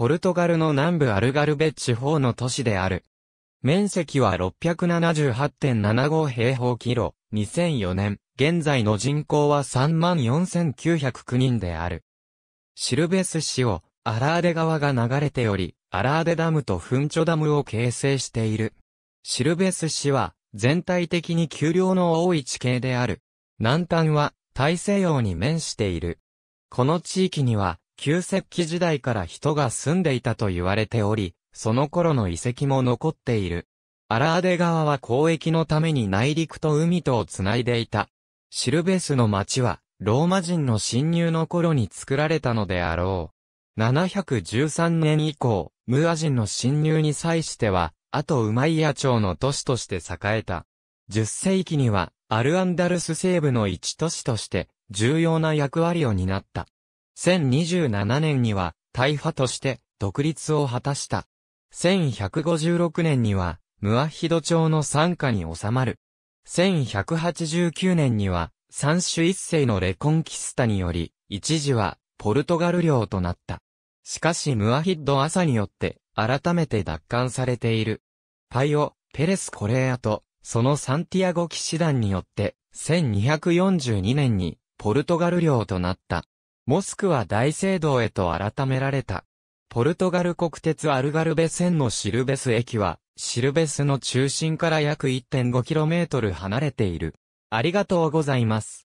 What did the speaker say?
ポルトガルの南部アルガルベ地方の都市である。面積は678.75平方キロ、2004年、現在の人口は34,909人である。シルベス市を、アラーデ川が流れており、アラーデダムとフンチョダムを形成している。シルベス市は、全体的に丘陵の多い地形である。南端は、大西洋に面している。この地域には、旧石器時代から人が住んでいたと言われており、その頃の遺跡も残っている。アラーデ川は交易のために内陸と海とをつないでいた。シルベスの町は、ローマ人の侵入の頃に作られたのであろう。713年以降、ムア人の侵入に際しては、あとウマイヤ朝の都市として栄えた。10世紀には、アルアンダルス西部の一都市として、重要な役割を担った。1027年には、大派として、独立を果たした。1156年には、ムアヒド朝の参加に収まる。1189年には、三種一世のレコンキスタにより、一時は、ポルトガル領となった。しかしムアヒッド・朝によって、改めて奪還されている。パイオ・ペレス・コレアと、そのサンティアゴ騎士団によって、1242年に、ポルトガル領となった。モスクは大聖堂へと改められた。ポルトガル国鉄アルガルベ線のシルベス駅は、シルベスの中心から約 1.5km 離れている。ありがとうございます。